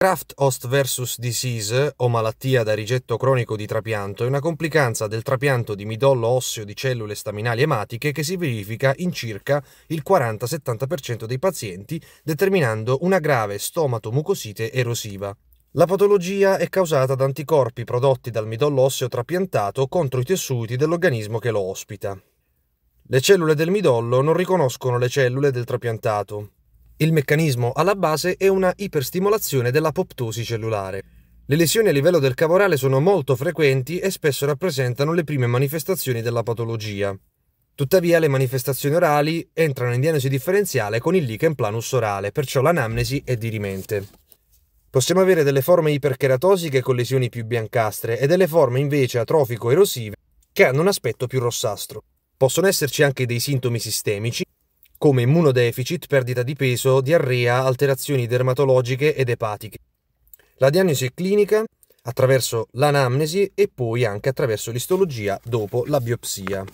Graft host versus disease, o malattia da rigetto cronico di trapianto, è una complicanza del trapianto di midollo osseo di cellule staminali ematiche che si verifica in circa il 40-70% dei pazienti, determinando una grave stomato-mucosite erosiva. La patologia è causata da anticorpi prodotti dal midollo osseo trapiantato contro i tessuti dell'organismo che lo ospita. Le cellule del midollo non riconoscono le cellule del trapiantato, il meccanismo alla base è una iperstimolazione dell'apoptosi cellulare. Le lesioni a livello del cavorale sono molto frequenti e spesso rappresentano le prime manifestazioni della patologia. Tuttavia le manifestazioni orali entrano in diagnosi differenziale con il lichen planus orale, perciò l'anamnesi è dirimente. Possiamo avere delle forme ipercheratosiche con lesioni più biancastre e delle forme invece atrofico-erosive che hanno un aspetto più rossastro. Possono esserci anche dei sintomi sistemici, come immunodeficit, perdita di peso, diarrea, alterazioni dermatologiche ed epatiche. La diagnosi è clinica attraverso l'anamnesi e poi anche attraverso l'istologia dopo la biopsia.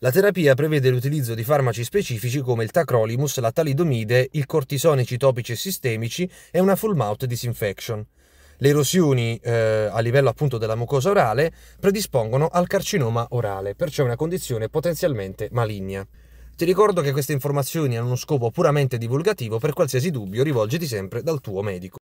La terapia prevede l'utilizzo di farmaci specifici come il tacrolimus, la talidomide, il cortisone citopici e sistemici e una full mouth disinfection. Le erosioni eh, a livello appunto della mucosa orale predispongono al carcinoma orale, perciò è una condizione potenzialmente maligna. Ti ricordo che queste informazioni hanno uno scopo puramente divulgativo, per qualsiasi dubbio rivolgiti sempre dal tuo medico.